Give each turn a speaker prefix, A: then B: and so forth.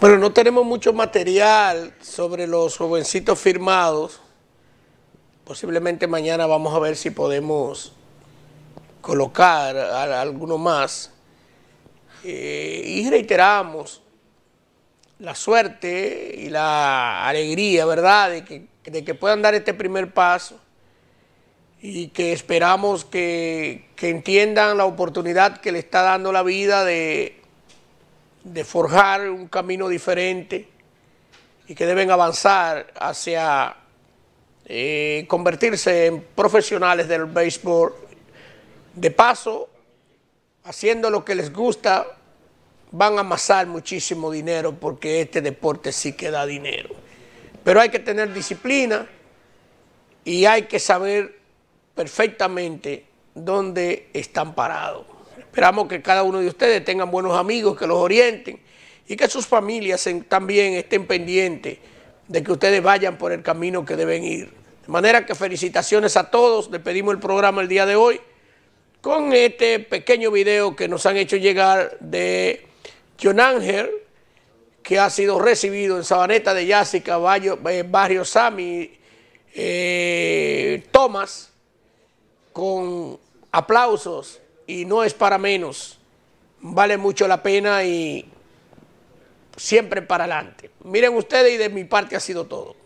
A: Bueno, no tenemos mucho material sobre los jovencitos firmados. Posiblemente mañana vamos a ver si podemos colocar a alguno más. Eh, y reiteramos la suerte y la alegría, ¿verdad?, de que, puedan dar este primer paso y que esperamos que entiendan la oportunidad que le está dando la vida de de forjar un camino diferente y que deben avanzar hacia eh, convertirse en profesionales del béisbol. De paso, haciendo lo que les gusta, van a amasar muchísimo dinero porque este deporte sí que da dinero. Pero hay que tener disciplina y hay que saber perfectamente dónde están parados. Esperamos que cada uno de ustedes tengan buenos amigos que los orienten y que sus familias también estén pendientes de que ustedes vayan por el camino que deben ir. De manera que felicitaciones a todos, pedimos el programa el día de hoy con este pequeño video que nos han hecho llegar de John Ángel, que ha sido recibido en Sabaneta de Yásica, Barrio, eh, Barrio Sami, eh, Tomás, con aplausos y no es para menos. Vale mucho la pena y siempre para adelante. Miren ustedes y de mi parte ha sido todo.